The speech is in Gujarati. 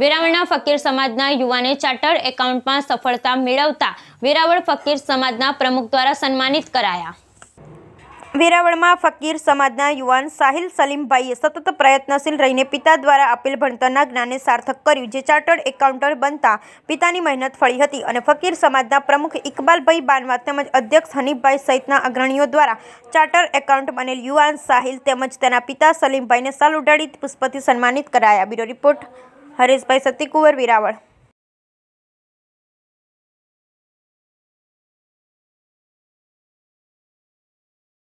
વેરાવળના ફકીર સમાજના યુવાને ચાર્ટર્ડ એકાઉન્ટમાં સફળતા મેળવતા વેરાવળ ફકીર સમાજના પ્રમુખ દ્વારા સન્માનિત કરાયા વેરાવળમાં ફકીર સમાજના યુવાન સાહિલ સલીમભાઈએ સતત પ્રયત્નશીલ રહીને પિતા દ્વારા આપેલ ભણતરના જ્ઞાને સાર્થક કર્યું જે ચાર્ટર્ડ એકાઉન્ટર બનતા પિતાની મહેનત ફળી હતી અને ફકીર સમાજના પ્રમુખ ઇકબાલભાઈ બાનવા તેમજ અધ્યક્ષ હનીફભાઈ સહિતના અગ્રણીઓ દ્વારા ચાર્ટર એકાઉન્ટ બનેલ યુવાન સાહિલ તેમજ તેના પિતા સલીમભાઈને સાલ ઉડાડી પુષ્પથી સન્માનિત કરાયા બ્યુરો રિપોર્ટ હરેશભાઈ સતીકુંવર વેરાવળ